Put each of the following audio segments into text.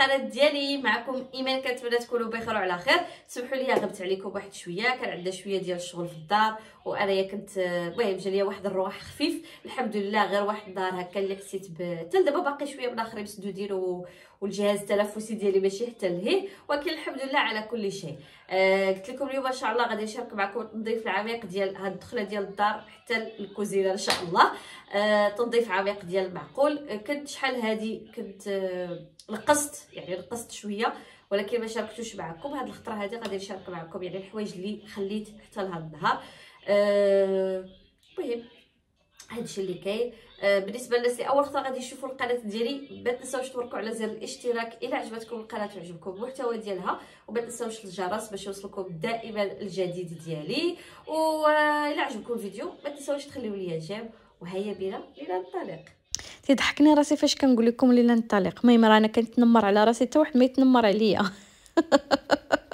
القناه ديالي معكم ايمان كنتمنى تكونوا بخير وعلى خير سمحوا لي غبت عليكم واحد شويه كان عندنا شويه ديال الشغل في الدار وانا كنت المهم جا ليا واحد الرواح خفيف الحمد لله غير واحد الدار هكا اللي حسيت ب حتى دابا باقي شويه من اخرين مسدودين والجهاز التنفسي ديالي ماشي حتى لهيه ولكن الحمد لله على كل شيء آه قلت لكم اليوم ان شاء الله غادي نشارك معكم التنظيف العميق ديال هاد الدخله ديال الدار حتى الكوزينه ان شاء الله آه تنظيف عميق ديال المعقول آه كنت شحال هادي كنت آه يعني نقصت شويه ولكن ما شاركتوش معكم هاد الخطره هادي غادي نشارك معكم يعني الحوايج اللي خليت حتى لهاد النهار آه، المهم آه هادشي اللي كاين آه، بالنسبه للناس اللي اول خطره غادي يشوفوا القناه ديالي ما تنساوش تبركوا على زر الاشتراك الا عجبتكم القناه وعجبكم المحتوى ديالها وما تنساوش الجرس باش يوصلكم دائما الجديد ديالي والا عجبكم الفيديو ما تنساوش تخليو لي جيم وهيا بنا لننطلق تضحكني راسي فاش كنقول لكم لننطلق ما رانا كنتنمر على راسي حتى واحد ما يتنمر عليا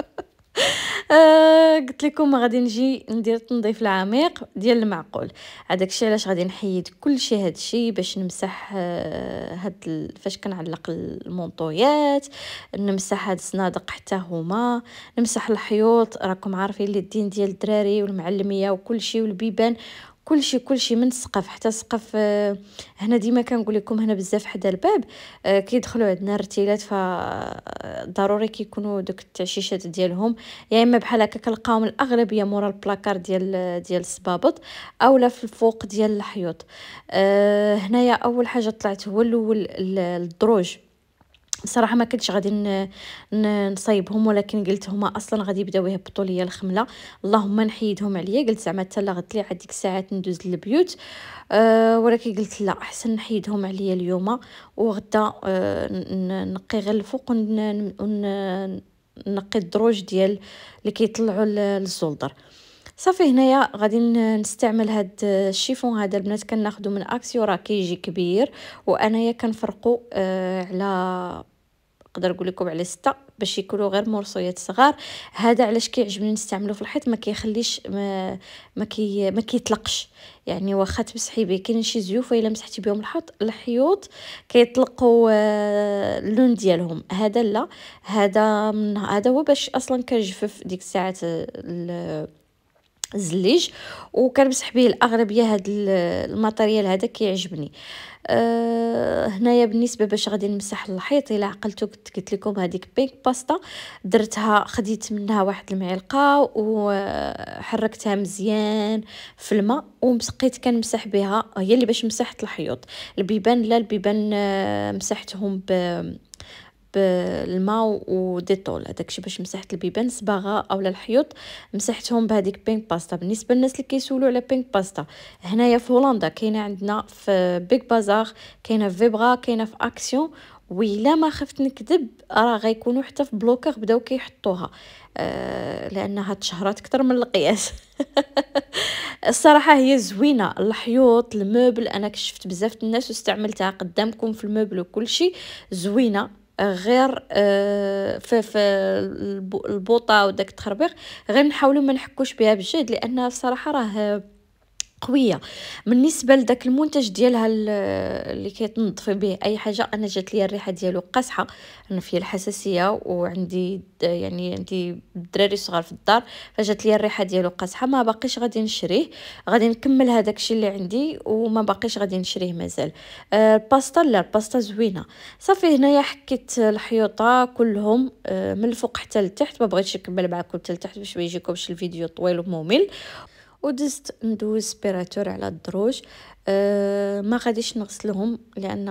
آه قلت لكم غادي نجي ندير التنظيف العميق ديال المعقول هذاك الشيء علاش غادي نحيد كل شيء هذا الشيء باش نمسح آه هاد فاش كنعلق المونطويات نمسح هاد الصنادق حتى هما نمسح الحيوط راكم عارفين الدين ديال الدراري والمعلميه وكل شيء والبيبان كلشي كلشي من السقف حتى السقف آه، هنا ديما كنقول لكم هنا بزاف حدا الباب آه، كيدخلوا عندنا الرتيلات فضروري كيكونوا دوك التعشيشات ديالهم يا يعني اما بحال هكا كنلقاهم الاغلبيه مورا البلاكار ديال آه، ديال الصبابط اولا في الفوق ديال الحيوط هنايا اول حاجه طلعت هو الاول الدروج صراحه ما كنتش غادي نصايبهم ولكن قلت هما اصلا غادي يبداو يهبطوا ليا الخمله اللهم نحيدهم عليا قلت زعما حتى لا غتلي عاد ديك الساعات ندوز للبيوت أه ولكن قلت لا احسن نحيدهم عليا اليوم وغدا أه نقي غير الفوق ونقي الدروج ديال اللي كيطلعوا للزولدر صافي هنايا غادي نستعمل هاد الشيفون هذا البنات كناخذو من اكسيو راه كيجي كبير وانايا كنفرقو آه على نقدر نقول لكم على ستة باش يكونوا غير مرصويات صغار هذا علاش كيعجبني نستعملو في الحيط ما كيخليش ما ما, كي ما كيطلقش يعني واخا تمسحي به كاين شي زيوف الا مسحتي بهم الحيط الحيوط كيطلقوا آه، اللون ديالهم هذا لا هذا من هذا هو باش اصلا كنجفف ديك الساعات آه، الزليج وكنمسح به الاغلبيه هاد الماتيريال هذا كيعجبني أه هنايا بالنسبه باش غادي نمسح الحيط الا عقلتو كنت قلت لكم هذيك بينك باستا درتها خديت منها واحد المعلقه وحركتها آه، مزيان في الماء ومسقيت كنمسح بها هي اللي باش مسحت الحيوط البيبان لا البيبان آه، مسحتهم ب بالماء وديتول الشيء باش مسحت البيبان صباغه اولا الحيوط مسحتهم بهذيك بينك باستا بالنسبه للناس اللي كيسولوا على بينك باستا هنايا في هولندا كاينه عندنا في بيك بازار كاينه في فيبغا كاينه في اكسيون ويلا ما خفت نكذب راه غيكونوا حتى في بلوكر بداو كيحطوها آه، لانها تشهرات اكثر من القياس الصراحه هي زوينه الحيوط الموبل انا كشفت بزاف الناس واستعملتها قدامكم في الموبل وكل شيء زوينه غير آه، في في البوطه وداك التخربيق غير نحاولوا ما نحكوش بها بجد لان الصراحه راه قويه بالنسبه لذاك المنتج ديالها اللي كيتنظفي به اي حاجه انا جات لي الريحه ديالو قاصحه انا فيا الحساسيه وعندي يعني عندي الدراري صغار في الدار فجات لي الريحه ديالو قاصحه ما باقيش غادي نشريه غادي نكمل هذاك الشيء اللي عندي وما باقيش غادي نشريه مازال آه، الباستا لا الباستا زوينه صافي هنايا حكيت الحيوطه كلهم آه، من الفوق حتى لتحت ما بغيتش نكمل معكم حتى لتحت باش ما يجيكمش الفيديو طويل وممل ودزت ندوز سبيراتور على الدروج أه ما غاديش نغسلهم لان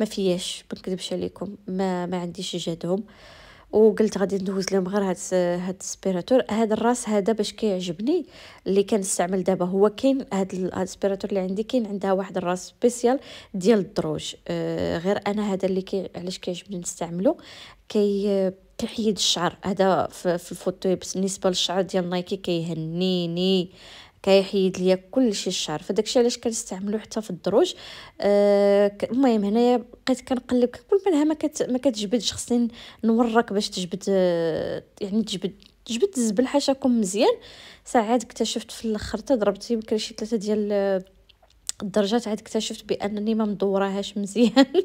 ما فياش بنكذبش عليكم ما ما عنديش جدهم وقلت غادي ندوز لهم غير هاد هاد السبيراتور هاد الراس هذا باش كيعجبني اللي كنستعمل دابا هو كاين هاد السبيراتور اللي عندي كاين عندها واحد الراس سبيسيال ديال الدروج آه غير انا هذا اللي كي علاش كيعجبني نستعمله كي كيحيد الشعر هذا في الفوتوي بالنسبه للشعر ديال نايكي كيهنيني كيحيد ليا كلشي الشعر فداكشي علاش كنستعملو حتى في الدروج آه، المهم أه هنايا بقيت كنقلب كل منها ما كت ما كتجبدش خصني نورك باش تجبد يعني تجبد تجبد الزبل حاشاكم مزيان ساعات اكتشفت في الاخر ضربت يمكن شي ثلاثه ديال الدرجات عاد اكتشفت بانني ما مدوراهاش مزيان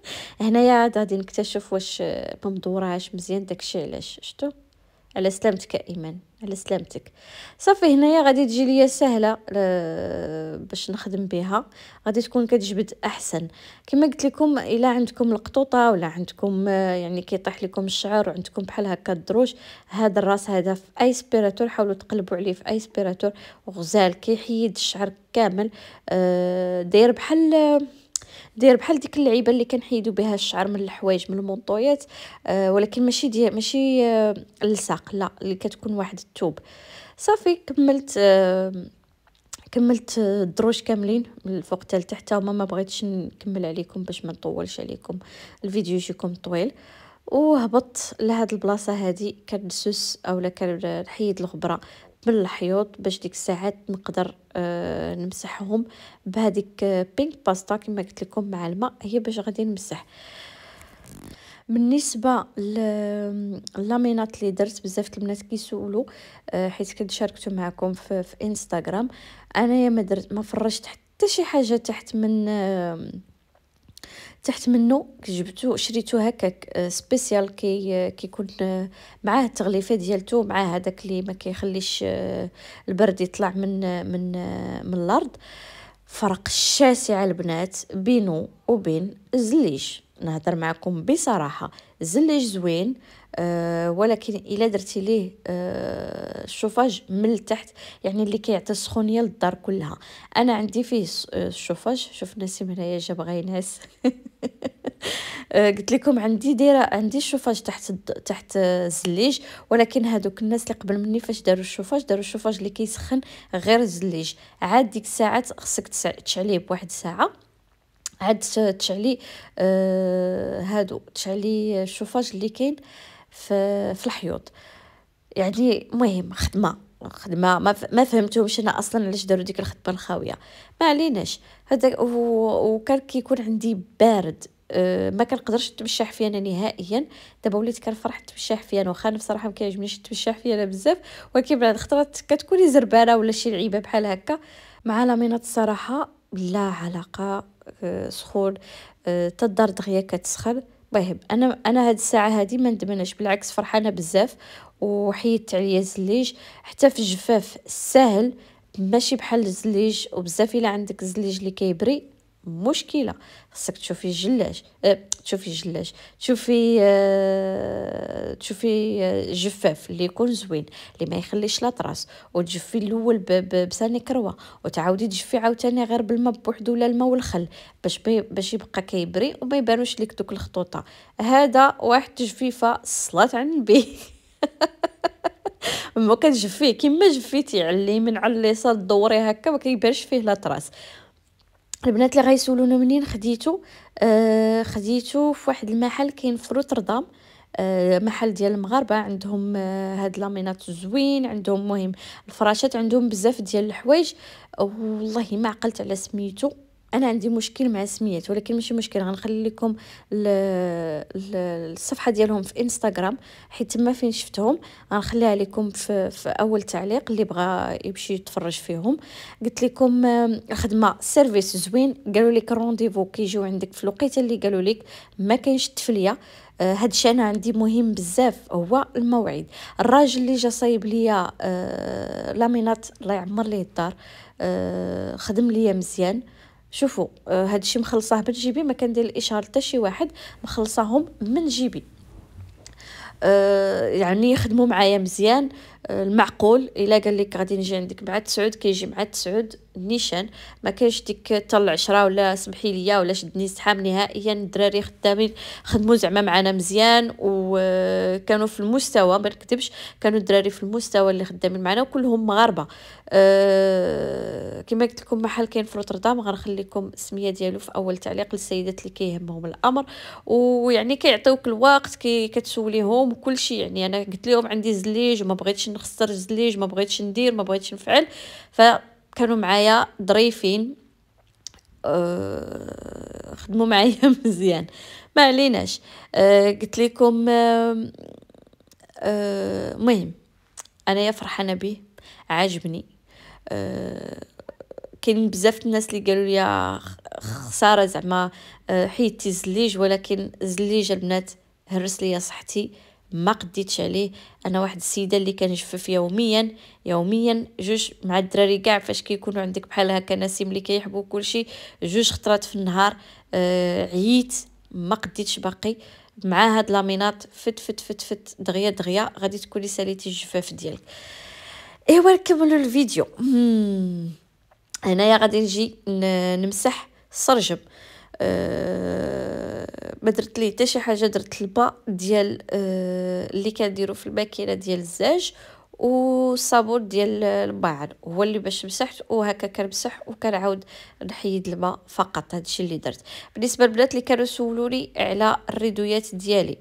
هنايا عاد غادي نكتشف واش ممدوراش مزيان داكشي علاش شتو على سلامتك ايمان على سلامتك صافي هنايا غادي تجي ليا سهله آه، باش نخدم بها غادي تكون كتجبد احسن كما قلت لكم الا عندكم القطوطه ولا عندكم آه، يعني كيطيح لكم الشعر وعندكم بحال هكا الدروج هذا الراس هذا في ايسبيراتور حاولوا تقلبوا عليه في ايسبيراتور وغزال غزال كيحيد الشعر كامل آه، داير بحال دير بحال ديك اللعيبه اللي كنحيدو بها الشعر من الحوايج من المونطويات آه، ولكن ماشي دي ماشي اللصاق آه، لا اللي كتكون واحد الثوب صافي كملت آه، كملت الدروج كاملين من الفوق حتى لتحت وما ما بغيتش نكمل عليكم باش ما نطولش عليكم الفيديو يجيكم طويل وهبط لهاد البلاصه هادي كندسس اولا كنحيد الغبره بالحيوط باش ديك الساعات نقدر آه نمسحهم بهذيك بينك باستا كما قلت لكم مع الماء هي باش غادي نمسح بالنسبه للامينات اللي درت بزاف البنات كيسولوا آه، حيت كنت شاركته معكم في, في انستغرام انايا ما درت ما فرشت حتى شي حاجه تحت من آه تحت منه جبتو شريتو هكاك آه، سبيسيال كي آه، كيكون آه، معاه التغليفه ديالتو مع هذاك اللي ما كيخليش البرد يطلع من من من الارض فرق شاسع البنات بينه وبين الزليج نهضر معكم بصراحه الزليج زوين آه، ولكن الا درتي ليه آه، الشوفاج من التحت يعني اللي كيعطي السخونيه للدار كلها انا عندي فيه آه، الشوفاج شوف نسيم هنايا جا بغا ينعس قلت لكم عندي دايره عندي الشوفاج تحت تحت الزليج ولكن هذوك الناس اللي قبل مني فاش داروا الشوفاج داروا الشوفاج اللي كيسخن غير الزليج عاد ديك الساعات خصك تشعليه بواحد ساعه عاد تشعلي آه هادو تشعلي الشوفاج اللي كاين آه في, في الحيوط يعني مهم خدمه خدمه ما, ما فهمتهمش انا اصلا علاش داروا ديك الخدمه الخاويه ما عليناش هذا وكان كيكون عندي بارد أه، ما كنقدرش نتمشاح فيه انا نهائيا دابا وليت كنفرح نتمشاح فيه انا واخا بصراحه ما كيعجبنيش نتمشاح فيه انا بزاف ولكن بعد خطرات كتكوني زربانه ولا شي لعيبه بحال هكا مع لامينات الصراحه لا علاقه أه، سخون أه، تدار دغيا كتسخن طيب انا انا هاد الساعه هادي ما ندمناش بالعكس فرحانه بزاف وحيدت عليا الزليج حتى في الجفاف سهل ماشي بحال الزليج وبزاف الا عندك الزليج اللي كيبري مشكله خصك تشوفي الجلاج أه تشوفي الجلاج تشوفي أه تشوفي أه، جفاف اللي يكون زوين اللي ما يخليش لا طراس وتجفي الاول بساني كروه وتعاودي تجفي عاوتاني غير بالماء بوحدو ولا الماء والخل باش باش يبقى كيبري وما يبانوش ليك دوك الخطوطه هذا واحد تجفيفه صلاه على النبي ما كتجفيه كيما جفيتي على اليمين على اليسار دوري هكا ما كيبانش فيه لا طراس البنات اللي غيسولونا منين خديتو آه خديتو في واحد المحل كاين في روتردام آه محل ديال المغاربه عندهم آه هاد لامينات زوين عندهم مهم الفراشات عندهم بزاف ديال الحوايج والله ما عقلت على سميتو انا عندي مشكل مع السميات ولكن ماشي مشكل غنخلي لكم الصفحه ديالهم في انستغرام حيت تما فين شفتهم غنخليها لكم في, في اول تعليق اللي بغى يمشي يتفرج فيهم قلت لكم الخدمه سيرفيس زوين قالوا لك رونديفو كيجيو عندك في الوقيته اللي قالوا لك ما كاينش التفليه آه، هاد الشيء انا عندي مهم بزاف هو الموعد الراجل اللي جا صايب ليا آه، لامينات الله يعمر ليه الدار آه، خدم ليا مزيان شوفوا آه، هادشي مخلصاه من جيبي ما كندير الاشهار حتى شي واحد مخلصاهم من جيبي آه، يعني يخدموا معايا مزيان آه، المعقول الا قال لك غادي نجي عندك مع تسعود كيجي مع تسعود نيشان ما كاينش ديك طلع العشرة ولا سمحي ليا ولا شدني سحام نهائيا الدراري خدامين خدموا زعما معنا مزيان وكانوا آه، في المستوى ما نكتبش كانوا الدراري في المستوى اللي خدامين معنا وكلهم مغاربه أه كما قلت لكم محل كاين في روتردام غنخليكم السميه ديالو في اول تعليق للسيدات اللي كيهمهم الامر ويعني كيعطيوك الوقت كي كتسوليهم لهم كل شيء يعني انا قلت لهم عندي زليج وما بغيتش نخسر زليج ما بغيتش ندير ما بغيتش نفعل فكانوا معايا ظريفين آه، خدموا معايا مزيان ما عليناش آه، قلت لكم مهم انا آه، مهم انايا فرحانه به عاجبني كاين بزاف الناس اللي قالوا لي خساره زعما حيدتي الزليج ولكن زليج البنات هرس ليا صحتي ما قديتش عليه انا واحد السيده اللي كنجفف يوميا يوميا جوج مع الدراري كاع فاش كيكونوا عندك بحال هكا نسيم اللي كيحبوا كلشي جوج خطرات في النهار آه عييت ما قديتش باقي مع هاد لامينات فت فت فت فت دغيا دغيا غادي تكوني ساليتي الجفاف ديالك ايوا نكملوا الفيديو هنايا غادي نجي نمسح السرجم أه ما درت ليه حتى شي حاجه درت الماء ديال آه، اللي كنديرو في الماكينه ديال الزاج والصابون ديال الماعن هو اللي باش مسحت وهكا كنمسح وكنعاود نحيد الماء فقط هادشي اللي درت بالنسبه للبنات اللي كانوا سولوني على الريدويات ديالي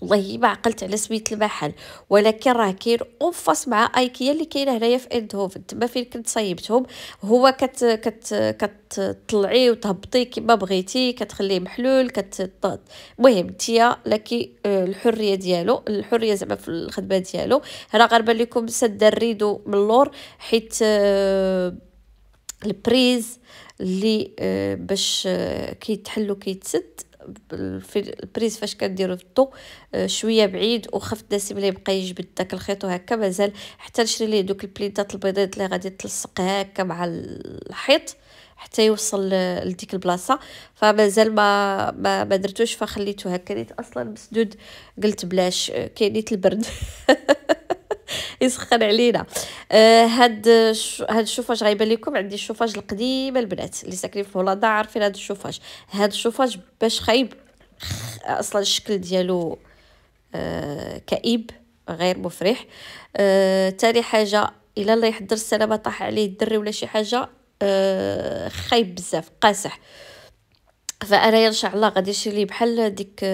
والله ما عقلت على سميت المحل ولكن راه كاين اونفاس مع ايكيا اللي كاينه هنايا في اندهوفن تما فين كنت صايبتهم هو كت كت كتطلعي وتهبطي كيما بغيتي كتخليه محلول كت المهم انتيا لكي آه، الحريه ديالو الحريه زعما في الخدمه ديالو غير بان لكم سد الريدو من اللور حيت آه، البريز اللي آه، باش كيتحل كيتسد البريز فاش كديرو في الضو آه، شويه بعيد وخف داسي ملي يبقى يجبد داك الخيط وهكا مازال حتى نشري ليه دوك البليدات البيضات اللي غادي تلصق هكا مع الحيط حتى يوصل لديك البلاصه فمازال ما ما, ما درتوش فخليته هكا ريت اصلا مسدود قلت بلاش آه، كاين البرد يسخن علينا آه هاد هاد الشوفاج غيبان لكم عندي الشوفاج القديم البنات اللي ساكنين في هولندا عارفين هاد الشوفاج هاد الشوفاج باش خايب اصلا الشكل ديالو آه كئيب غير مفرح آه تاني حاجه الا الله يحضر السلامه طاح عليه الدري ولا شي حاجه آه خايب بزاف قاسح فانا ان شاء الله غادي نشري ليه بحال ديك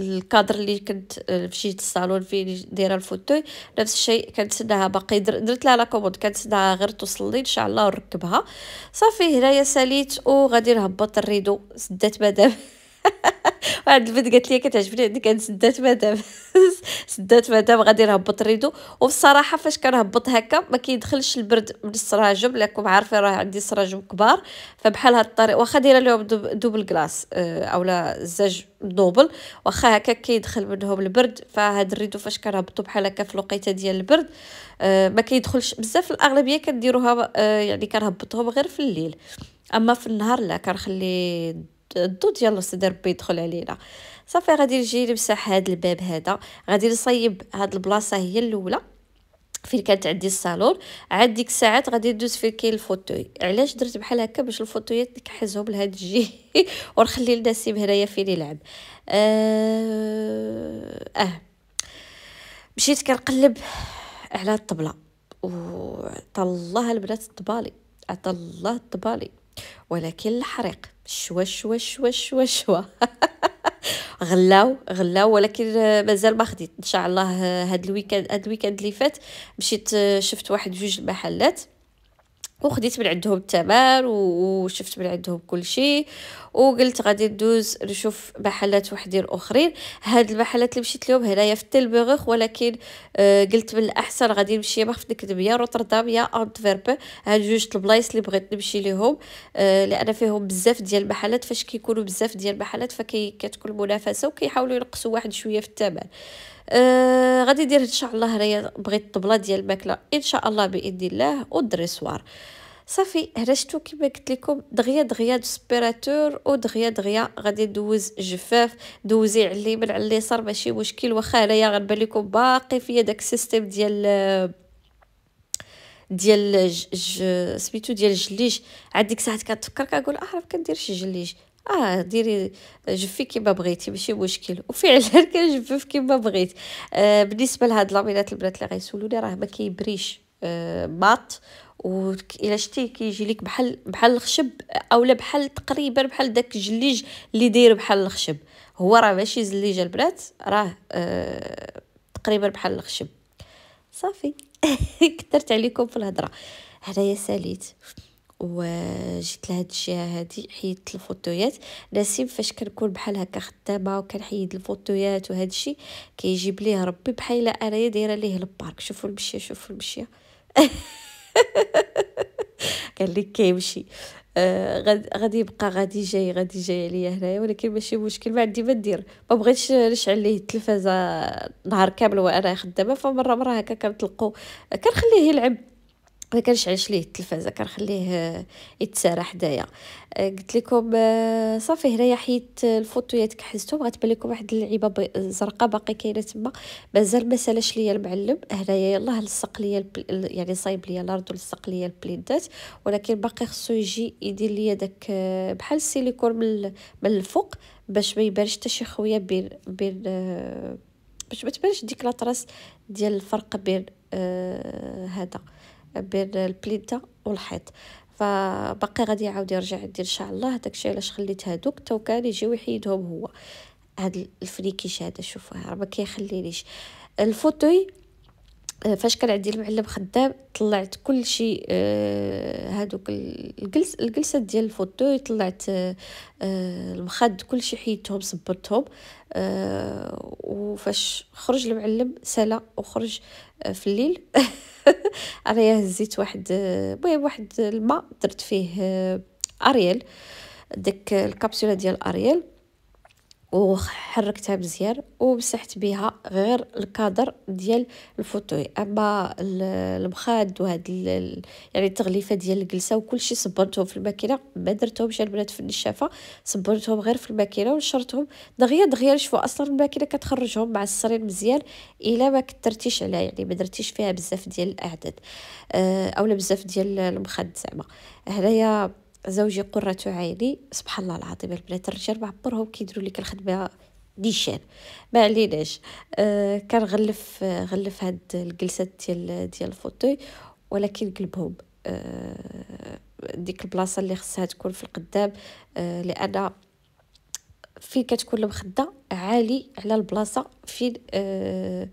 الكادر اللي كنت مشيت آه، الصالون في دايره الفوتوي نفس الشيء كنتسناها باقي درت لها لاكوموند كنتسناها غير توصل لي ان شاء الله ونركبها صافي هنايا ساليت وغادي نهبط الريدو سدات مدام واحد البنت قالت لي كتعجبني عندي سدات مدام سدات مدام غادي نهبط ريدو وبصراحه فاش كنهبط هكا ما كيدخلش البرد من السراجم لكم عارفين راه عندي سراجم كبار فبحال هاد الطريق واخا دايره لهم دوبل كلاس آه، اولا زاج دوبل واخا هكا كيدخل منهم البرد فهاد الريدو فاش كنهبطو بحال هكا في الوقيته ديال البرد آه، ما كيدخلش بزاف الاغلبيه كنديروها آه، يعني كنهبطهم غير في الليل اما في النهار لا كنخلي الضوء يلا سيدي ربي يدخل علينا صافي غادي نجي نمسح هذا الباب هذا غادي نصيب هاد البلاصه هي الاولى فين كانت عندي الصالون عاد ديك الساعات غادي ندوز فين كاين الفوتوي علاش درت بحال هكا باش الفوتويات نكحزهم لهاد الجي ونخلي لنسيم هنايا فين يلعب اه, آه. مشيت كنقلب على الطبله وعطا الله البنات الطبالي عطا الله الطبالي ولكن الحريق شوا شوا شوا شوا شوا غلاو غلاو ولكن مازال ما خديت ان شاء الله هاد الويكاند هاد الويكاند اللي فات مشيت شفت واحد جوج المحلات وخديت من عندهم التمر وشفت من عندهم كل شيء وقلت غادي ندوز نشوف محلات وحدين اخرين هاد المحلات اللي مشيت لهم هنايا في تلبغخ ولكن آه قلت من الاحسن غادي نمشي باخ في يا روتردام يا انتفيرب هاد جوج البلايص اللي بغيت نمشي ليهم آه لان فيهم بزاف ديال المحلات فاش كيكونوا بزاف ديال المحلات فكتكون المنافسه وكيحاولوا ينقصوا واحد شويه في الثمن آه غادي ندير ان شاء الله هنايا بغيت الطبله ديال الماكله ان شاء الله باذن الله والدريسوار صافي هرشتو كما قلت لكم دغيا دغيا دسبيراتور ودغيا دغيا غادي ندوز جفاف دوزي على اليمين على اليسار ماشي مشكل واخا هنايا غنبان لكم باقي فيا داك السيستيم ديال ديال ج... ج... سميتو ديال الجليج عاد ديك الساعه كنتفكر كنقول اعرف آه، كندير شي جليج اه ديري جفي كيما بغيتي ماشي مشكل وفعلا كنجفف كيما بغيت آه بالنسبه لهاد لامينات البنات اللي غيسولوني راه ما كيبريش مات آه، ماط و الا شتي كيجي لك بحال بحال الخشب اولا بحال تقريبا بحال داك الجليج اللي داير بحال الخشب هو راه ماشي زليج البنات راه آه تقريبا بحال الخشب صافي كثرت عليكم في الهضره هنايا ساليت وجيت لهاد الجهه هادي حيدت الفوتويات نسيم فاش كنكون بحال هكا خدامه وكنحيد الفوتويات وهذا الشيء كيجيب ليه ربي بحال انايا دايره ليه البارك شوفوا المشيه شوفوا المشيه قال لي كيمشي آه غادي يبقى غادي جاي غادي جاي عليا هنايا ولكن ماشي مشكل ما عندي ما ندير ما بغيتش نشعل ليه التلفازه نهار كامل وانا خدامه فمره مره هكا كنطلقو كنخليه يلعب ما كنشعلش ليه التلفازه كنخليه يتسارى حدايا آه، قلت لكم آه، صافي هنايا حيت الفوتويات كحزتهم غتبان لكم واحد اللعيبه زرقاء باقي كاينه تما مازال ما سالاش ليا المعلم هنايا يلاه لصق ليا البل... يعني صايب ليا الارض ولصق ليا البليدات ولكن باقي خصو يجي يدير ليا داك آه، بحال السيليكون من, من الفوق باش ما يبانش حتى شي خويه بين بين باش ما تبانش ديك لاطراس ديال الفرق بين آه هذا بين البليده والحيط فبقي غادي يعاود يرجع يدير ان شاء الله داكشي الشيء علاش خليت هادوك تو كان يجيو يحيدهم هو هاد الفريكيش هذا شوفوه راه ما كيخليليش الفوتوي فاش كان عندي المعلم خدام طلعت كل شيء آه، هادوك الجلس الجلسة ديال الفوتوي طلعت آه، آه، المخد كل شيء حيدتهم صبرتهم وفاش خرج المعلم سلا وخرج في الليل انا هزيت واحد المهم واحد الماء درت فيه اريل ديك الكابسولة ديال اريل وحركتها مزيان ومسحت بها غير الكادر ديال الفوتوي اما المخاد وهاد يعني التغليفه ديال الجلسه وكلشي صبرتهم في الماكينه ما درتهمش البنات في النشافه صبرتهم غير في الماكينه ونشرتهم دغيا دغيا شوفوا اصلا الماكينه كتخرجهم مع السرير مزيان الا ما كثرتيش عليها يعني ما درتيش فيها بزاف ديال الاعداد آه، اولا بزاف ديال المخاد زعما هنايا زوجي قرة عيني سبحان الله العظيم البنات الرجال بعبرهم كيديروا لك الخدمه نيشان ما عليناش آه كان غلف آه، غلف هاد الجلسات ديال ديال الفوتوي ولكن قلبهم آه ديك البلاصه اللي خصها تكون في القدام آه لان فين كتكون المخده عالي على البلاصه فين آه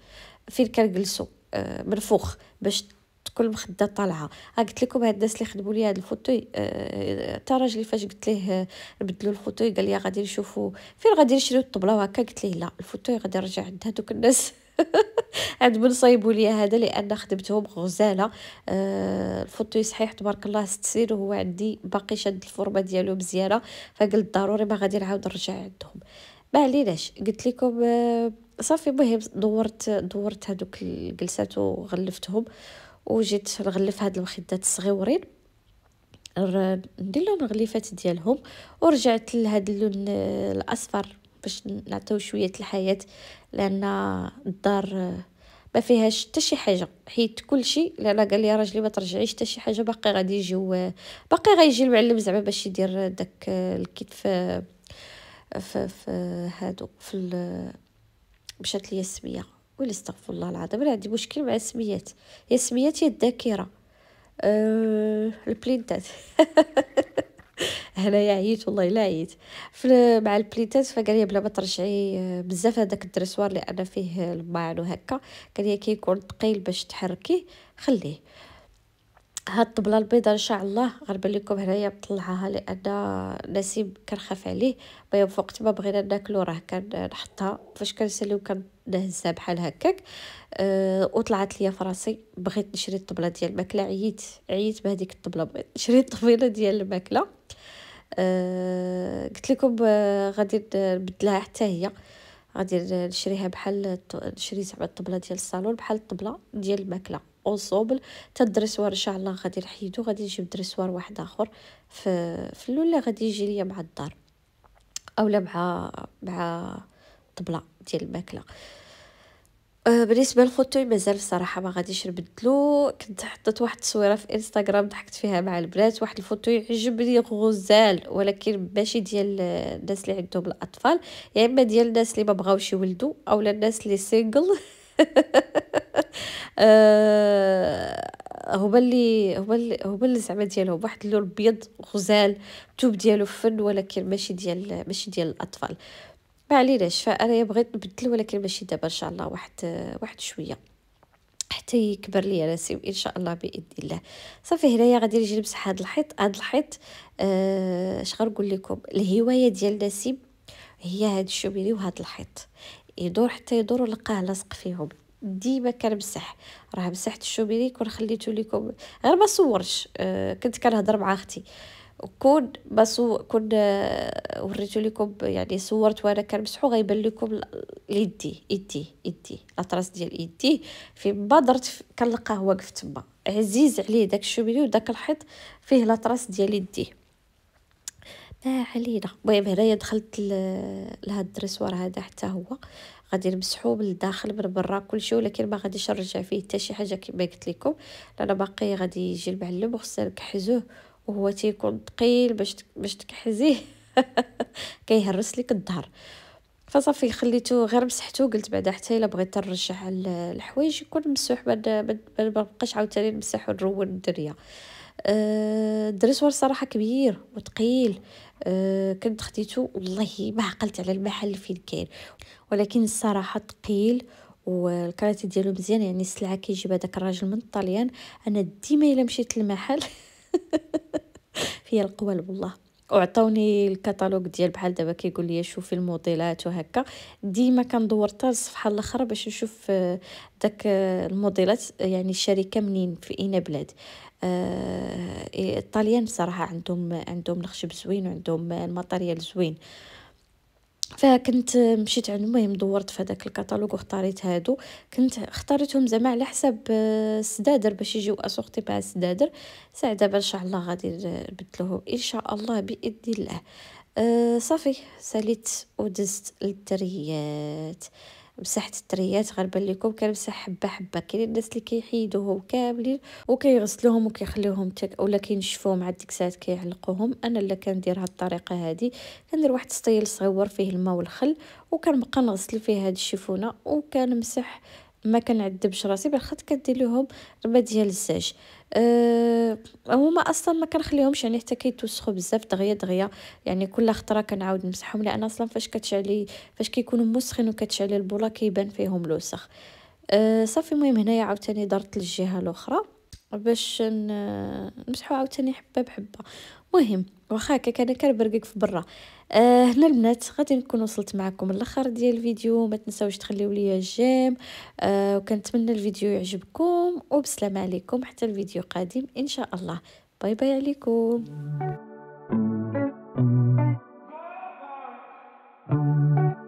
فين كنجلسو آه منفوخ باش كل مخده طالعه آه، قلت لكم هاد الناس اللي خدموا لي هاد الفوتوي آه، حتى راجلي فاش قلت ليه نبدلوا آه، الفوتوي قال لي غادي نشوفوا فين غادي نشريو الطبله وهكا قلت ليه لا الفوتوي غادي نرجع عند هادوك الناس عند من صايبوا لي هذا لان خدمتهم غزاله آه الفوتوي صحيح تبارك الله ست سنين وهو عندي باقي شاد الفورمه ديالو مزيانه فقلت ضروري ما غادي نعاود نرجع عندهم ما عليناش قلت لكم آه صافي مهم دورت دورت هذوك الجلسات وغلفتهم وجيت نغلف هاد المخدات الصغيورين ندير لهم الغليفات ديالهم ورجعت لهاد اللون الاصفر باش نعطيو شويه الحياه لان الدار ما فيهاش حتى شي حاجه حيت كلشي لا قال لي راجلي ما ترجعيش حتى شي حاجه باقي غادي يجيو باقي غيجي المعلم زعما باش يدير داك الكيت في في, هادو في مشات ليا السميه ويلي استغفر الله العظيم راه عندي مشكل مع السميات يا سميات يا الذاكره أه البلينتات هنايا عييت والله الا عييت مع البليتات فقال لي بلا ما ترجعي أه، بزاف هذاك الدرسوار لان فيه الماعن وهكا قال لي كيكون ثقيل باش تحركيه خليه هاد الطبله البيضاء ان شاء الله غنبان لكم هنايا مطلعاها لان نسيم كنخاف عليه ما وقت ما بغينا ناكلو راه كنحطها فاش كنساليو نهزها بحال هكاك أه وطلعت ليا فراسي بغيت نشري الطبله ديال الماكله عييت عييت بهذيك الطبله بغيت نشري الطبيله ديال الماكله أه قلت لكم آه، غادي نبدلها حتى هي غادي نشريها بحال نشري زعما الطبله ديال الصالون بحال الطبله ديال الماكله اونصوبل تا الدريسوار ان شاء الله غادي نحيدو غادي نجيب دريسوار واحد اخر في في الاولى غادي يجي ليا مع الدار اولا مع مع طبله ديال الماكله آه، بالنسبه للفوتوي مازال الصراحه ما غاديش نبدلو كنت حطيت واحد التصويره في انستغرام ضحكت فيها مع البنات واحد الفوتوي عجبني غزال ولكن ماشي ديال الناس اللي عندهم الاطفال يا يعني اما ديال الناس اللي ما بغاوش يولدوا اولا الناس اللي سينجل هو آه، باللي هو باللي هو باللي زعما ديالهم واحد اللون ابيض غزال التوب ديالو فن ولكن ماشي ديال ماشي ديال الاطفال ما عليناش فانا بغيت نبدل ولكن ماشي دابا ان شاء الله واحد واحد شويه حتى يكبر لي راسي ان شاء الله باذن الله صافي هنايا غادي نجي نمسح هذا الحيط هذا الحيط آه، اش آه غنقول لكم الهوايه ديال نسيم هي هاد الشوميلي وهاد الحيط يدور حتى يدور ولقاه لاصق فيهم ديما كنمسح راه مسحت الشوبيري كون خليته لكم غير ما صورش أه كنت كنهضر مع اختي كون ما سو كون آه، وريتو لكم يعني صورت وانا كنمسحو غيبان لكم يدي يدي يدي الاطراس ديال يدي فيما درت كنلقاه واقف تما عزيز عليه داك الشوبيري وداك الحيط فيه الاطراس ديال يديه ما علينا المهم هنايا دخلت لهاد الدريسوار هذا حتى هو غادي نمسحو من الداخل من برا كلشي ولكن ما غاديش نرجع فيه حتى شي حاجه كما قلت لكم لان باقي غادي يجي المعلم وخصنا نكحزوه وهو تيكون ثقيل باش باش تكحزيه كيهرس لك الظهر فصافي خليته غير مسحته قلت بعدا حتى الا بغيت نرجع الحوايج يكون مسوح ما نبقاش عاوتاني نمسح ونرون الدنيا آه، درت صراحه كبير وثقيل أه كنت خديته والله ما عقلت على المحل فين كاين ولكن الصراحه ثقيل والكراتي ديالو مزيان يعني السلعه كيجيب هذاك الراجل من الطليان انا ديما الا مشيت للمحل فيا القوال والله وعطوني الكتالوج ديال بحال دابا كيقول لي شوفي الموديلات وهكا ديما كندور حتى الصفحه الاخرى باش نشوف آه، داك آه، الموديلات يعني الشركه منين في اين بلاد أه الطليان بصراحه عندهم عندهم الخشب زوين وعندهم الماتيريال زوين فكنت مشيت عند المهم دورت في هذاك الكتالوج واختاريت هادو كنت اختاريتهم زعما على حسب آه، السدادر باش يجيو اسوقتي بها السدادر ساعه دابا ان شاء الله غادي نبدلوه ان شاء الله باذن الله أه صافي ساليت ودزت للدريات مساحه التريات غنبان لكم كنمسح حبه حبه كاين الناس اللي كيحيدوهم كاملين وكيغسلوهم وكيخليوهم تك ولا كينشفوهم عاد ديك الساعات كيعلقوهم انا اللي كندير هاد الطريقه هادي كندير واحد السطيل صغير فيه الماء والخل وكنبقى نغسل فيه هاد الشيفونه وكنمسح ما كنعذبش راسي بالخط كدير لهم ربه ديال الزاج أه هما اصلا ما كنخليهمش يعني حتى كيتوسخوا بزاف دغيا دغيا يعني كل خطره كنعاود نمسحهم لان اصلا فاش كتشعلي فاش كيكونوا موسخين وكتشعلي البوله كيبان فيهم الوسخ أه صافي المهم هنايا عاوتاني درت للجهه الاخرى باش نمسحو عاوتاني حبه بحبه مهم واخا هكا كان كنبرقك في برا آه هنا البنات غادي نكون وصلت معكم الاخر ديال الفيديو ما تنساوش تخليو ليا جيم آه وكنتمنى الفيديو يعجبكم وبسلام عليكم حتى الفيديو قادم ان شاء الله باي باي عليكم thank you